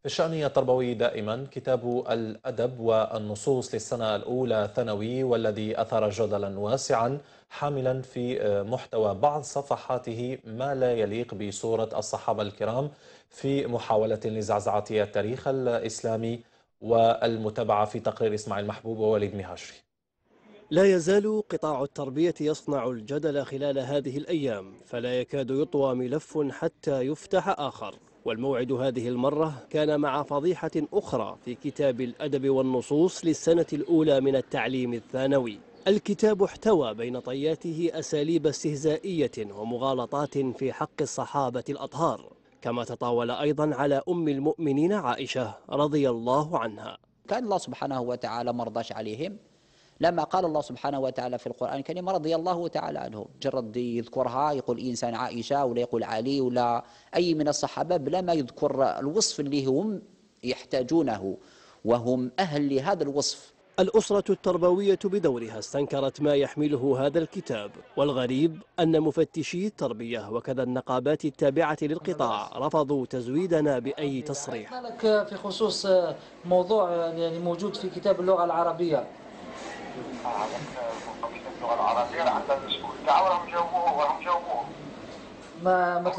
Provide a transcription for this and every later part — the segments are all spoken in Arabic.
في الشأنية التربوي دائما كتاب الأدب والنصوص للسنة الأولى ثانوي والذي أثار جدلا واسعا حاملا في محتوى بعض صفحاته ما لا يليق بصورة الصحابة الكرام في محاولة لزعزعة التاريخ الإسلامي والمتابعة في تقرير إسماعيل محبوب ووليد مهاشري لا يزال قطاع التربية يصنع الجدل خلال هذه الأيام فلا يكاد يطوى ملف حتى يفتح آخر والموعد هذه المرة كان مع فضيحة أخرى في كتاب الأدب والنصوص للسنة الأولى من التعليم الثانوي الكتاب احتوى بين طياته أساليب استهزائية ومغالطات في حق الصحابة الأطهار كما تطاول أيضا على أم المؤمنين عائشة رضي الله عنها كان الله سبحانه وتعالى مرضاش عليهم لما قال الله سبحانه وتعالى في القرآن الكريم رضي الله تعالى عنه جرد يذكرها يقول إيه إنسان عائشة ولا يقول علي ولا أي من الصحابة بلا ما يذكر الوصف اللي هم يحتاجونه وهم أهل لهذا الوصف الأسرة التربوية بدورها استنكرت ما يحمله هذا الكتاب والغريب أن مفتشي التربية وكذا النقابات التابعة للقطاع رفضوا تزويدنا بأي تصريح في خصوص موضوع يعني موجود في كتاب اللغة العربية ما ما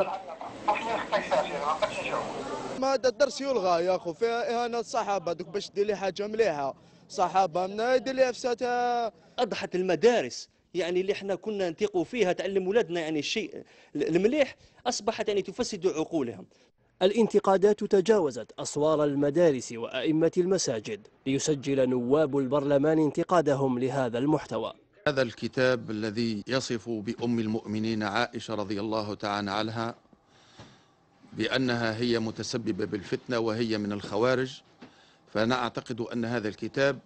ما هذا الدرس يلغى يا اخو فيها اهانه الصحابه دوك باش دير لي حاجه مليحه صحابه من يدير لي افساتها اضحت المدارس يعني اللي احنا كنا نثقوا فيها تعلم ولادنا يعني الشيء المليح اصبحت يعني تفسد عقولهم الانتقادات تجاوزت أسوار المدارس وأئمة المساجد ليسجل نواب البرلمان انتقادهم لهذا المحتوى هذا الكتاب الذي يصف بأم المؤمنين عائشة رضي الله تعالى عنها بأنها هي متسببة بالفتنة وهي من الخوارج فأنا أعتقد أن هذا الكتاب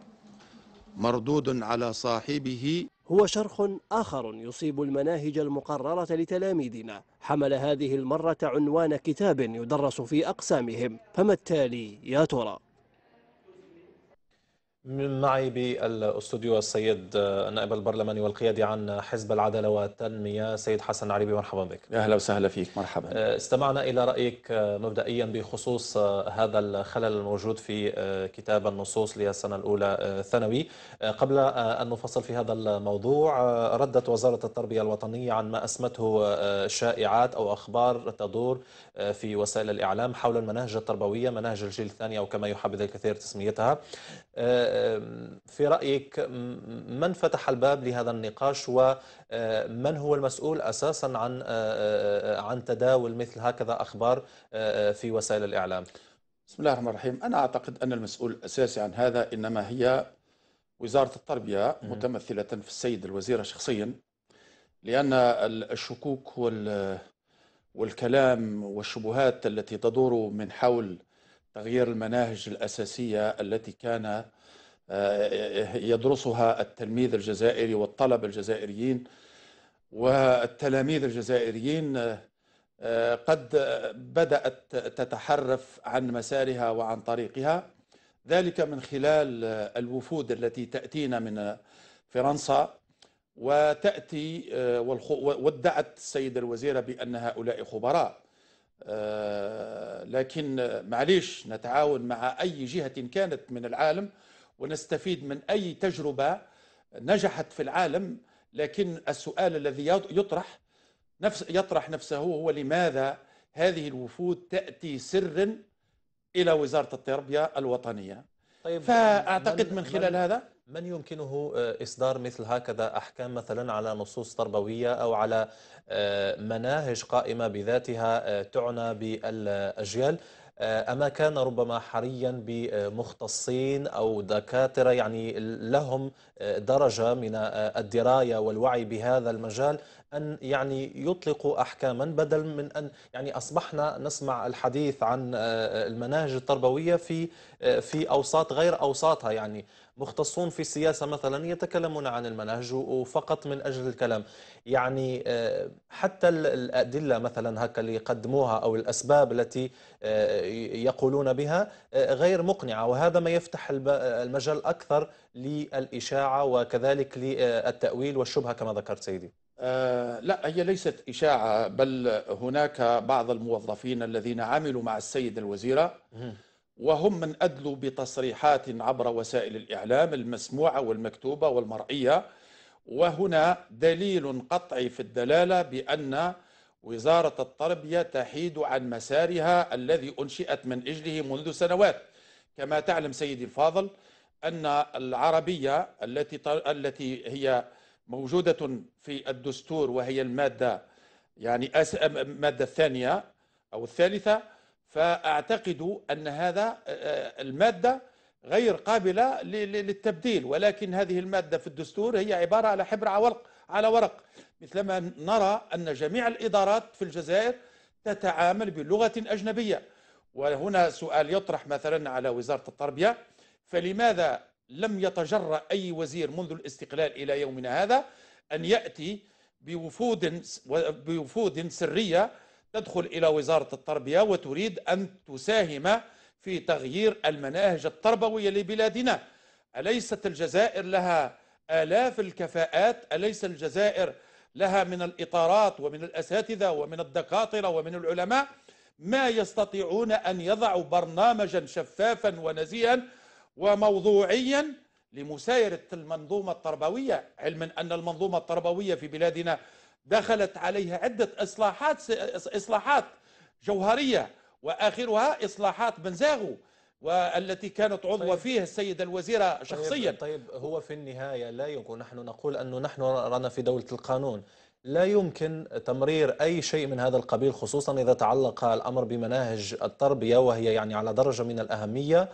مردود على صاحبه هو شرخ آخر يصيب المناهج المقررة لتلاميذنا حمل هذه المرة عنوان كتاب يدرس في أقسامهم فما التالي يا ترى؟ معي بالاستوديو السيد النائب البرلماني والقيادي عن حزب العداله والتنميه سيد حسن عريبي مرحبا بك. اهلا وسهلا فيك مرحبا. آه، استمعنا الى رايك آه، مبدئيا بخصوص آه، هذا الخلل الموجود في كتاب النصوص للسنه الاولى ثانوي. قبل ان نفصل في هذا الموضوع ردت وزاره التربيه الوطنيه عن ما اسمته شائعات او اخبار تدور في وسائل الاعلام حول المناهج التربويه مناهج الجيل الثاني او كما يحبذ الكثير تسميتها. آه، في رأيك من فتح الباب لهذا النقاش ومن آه، هو المسؤول أساسا عن آه، عن تداول مثل هكذا أخبار في وسائل الإعلام بسم الله الرحمن الرحيم أنا أعتقد أن المسؤول الأساسي عن هذا إنما هي وزارة التربية متمثلة في السيد الوزيرة شخصيا لأن الشكوك والكلام والشبهات التي تدور من حول تغيير المناهج الأساسية التي كان آه، يدرسها التلميذ الجزائري والطلبة الجزائريين والتلاميذ الجزائريين آه، آه، قد بدأت تتحرف عن مسارها وعن طريقها ذلك من خلال الوفود التي تأتينا من فرنسا وتأتي والدعت السيدة الوزيرة بأن هؤلاء خبراء آه، لكن معليش نتعاون مع أي جهة كانت من العالم ونستفيد من أي تجربة نجحت في العالم لكن السؤال الذي يطرح نفس يطرح نفسه هو لماذا هذه الوفود تأتي سرا إلى وزارة التربية الوطنية طيب فأعتقد من خلال هذا من يمكنه آه، إصدار مثل هكذا أحكام مثلا على نصوص تربوية أو على آه، مناهج قائمة بذاتها آه، تعنى بالأجيال أما كان ربما حريا بمختصين أو دكاترة يعني لهم درجة من الدراية والوعي بهذا المجال أن يعني يطلقوا أحكاما بدل من أن يعني أصبحنا نسمع الحديث عن آه، آه، المناهج التربوية في آه، في أوساط غير أوساطها يعني مختصون في السياسة مثلا يتكلمون عن المناهج وفقط من أجل الكلام يعني حتى الأدلة مثلا هكا اللي يقدموها أو الأسباب التي يقولون بها غير مقنعة وهذا ما يفتح المجال أكثر للإشاعة وكذلك للتأويل والشبهة كما ذكرت سيدي آه، لا هي ليست إشاعة بل هناك بعض الموظفين الذين عملوا مع السيدة الوزيرة وهم من أدلوا بتصريحات عبر وسائل الإعلام المسموعة والمكتوبة والمرئية وهنا دليل قطعي في الدلالة بأن وزارة التربية تحيد عن مسارها الذي أنشئت من أجله منذ سنوات كما تعلم سيدي الفاضل أن العربية التي التي هي موجودة في الدستور وهي المادة يعني المادة الثانية أو الثالثة فأعتقد أن هذا المادة غير قابلة للتبديل ولكن هذه المادة في الدستور هي عبارة على حبر على ورق على ورق مثلما نرى أن جميع الإدارات في الجزائر تتعامل بلغة أجنبية وهنا سؤال يطرح مثلا على وزارة التربية فلماذا لم يتجرأ أي وزير منذ الاستقلال إلى يومنا هذا أن يأتي بوفود بوفود سرية تدخل إلى وزارة التربية وتريد أن تساهم في تغيير المناهج التربوية لبلادنا أليست الجزائر لها آلاف الكفاءات أليس الجزائر لها من الإطارات ومن الأساتذة ومن الدكاترة ومن العلماء ما يستطيعون أن يضعوا برنامجا شفافا ونزيها وموضوعيا لمسايرة المنظومة التربوية علما أن المنظومة التربوية في بلادنا دخلت عليها عدة إصلاحات إصلاحات جوهرية وآخرها إصلاحات بنزاغو والتي كانت عضوة طيب فيها السيدة الوزيرة طيب، شخصيا طيب, طيب هو في النهاية لا يمكن نحن نقول أنه نحن رانا في دولة القانون لا يمكن تمرير أي شيء من هذا القبيل خصوصا إذا تعلق الأمر بمناهج التربية وهي يعني على درجة من الأهمية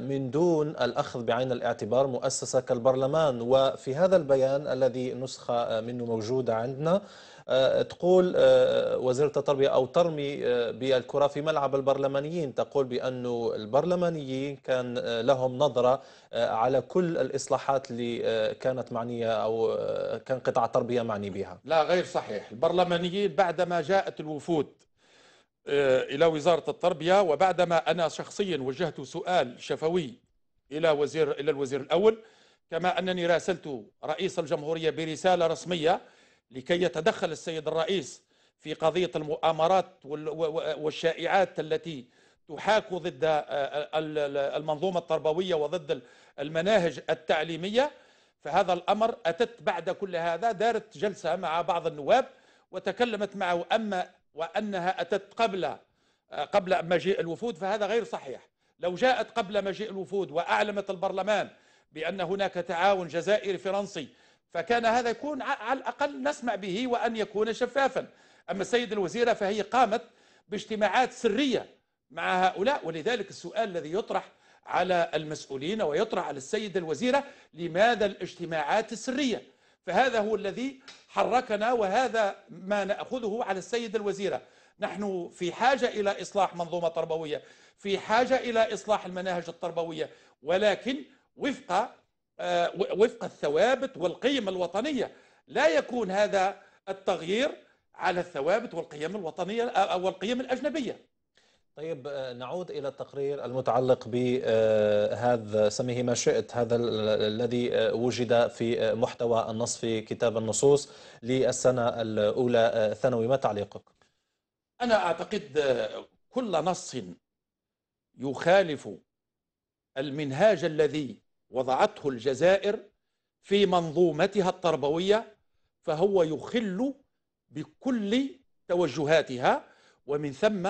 من دون الأخذ بعين الاعتبار مؤسسة كالبرلمان وفي هذا البيان الذي نسخة منه موجودة عندنا آه، تقول آه، وزيرة التربية أو ترمي آه، بالكرة في ملعب البرلمانيين تقول بأن البرلمانيين كان لهم نظرة على كل الإصلاحات اللي كانت معنية أو كان قطاع التربية معني بها لا غير صحيح البرلمانيين بعدما جاءت الوفود آه، إلى وزارة التربية وبعدما أنا شخصيا وجهت سؤال شفوي إلى وزير إلى الوزير الأول كما أنني راسلت رئيس الجمهورية برسالة رسمية لكي يتدخل السيد الرئيس في قضية المؤامرات والشائعات التي تحاك ضد آه، آه، المنظومة التربوية وضد المناهج التعليمية فهذا الأمر أتت بعد كل هذا دارت جلسة مع بعض النواب وتكلمت معه أما وأنها أتت قبل آه، قبل مجيء الوفود فهذا غير صحيح لو جاءت قبل مجيء الوفود وأعلمت البرلمان بأن هناك تعاون جزائري فرنسي فكان هذا يكون على الأقل نسمع به وأن يكون شفافا أما السيد الوزيرة فهي قامت باجتماعات سرية مع هؤلاء ولذلك السؤال الذي يطرح على المسؤولين ويطرح على السيدة الوزيرة لماذا الاجتماعات السرية فهذا هو الذي حركنا وهذا ما ناخذه على السيده الوزيره نحن في حاجه الى اصلاح منظومه تربويه في حاجه الى اصلاح المناهج التربويه ولكن وفق آه، وفق الثوابت والقيم الوطنيه لا يكون هذا التغيير على الثوابت والقيم الوطنيه او آه، القيم الاجنبيه طيب آه، نعود الى التقرير المتعلق بهذا سميه ما شئت هذا الذي آه، وجد في آه، محتوى النص في كتاب النصوص للسنه الاولى ثانوي ما تعليقك؟ انا اعتقد كل نص يخالف المنهاج الذي وضعته الجزائر في منظومتها التربويه فهو يخل بكل توجهاتها ومن ثم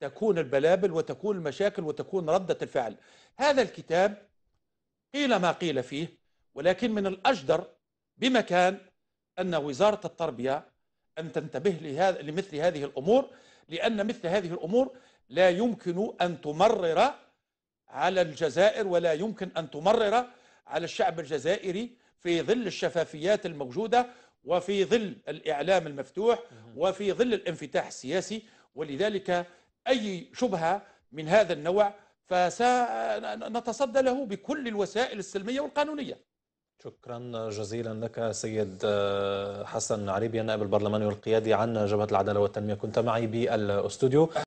تكون البلابل وتكون المشاكل وتكون ردة الفعل هذا الكتاب قيل ما قيل فيه ولكن من الأجدر بمكان أن وزارة التربية أن تنتبه لهذا لمثل هذه الأمور لأن مثل هذه الأمور لا يمكن أن تمرر على الجزائر ولا يمكن أن تمرر على الشعب الجزائري في ظل الشفافيات الموجودة وفي ظل الإعلام المفتوح وفي ظل الانفتاح السياسي ولذلك أي شبهة من هذا النوع فسنتصدى له بكل الوسائل السلمية والقانونية شكرا جزيلا لك سيد آه، حسن عريبي نائب البرلماني والقيادي عن جبهه العداله والتنميه كنت معي بالاستوديو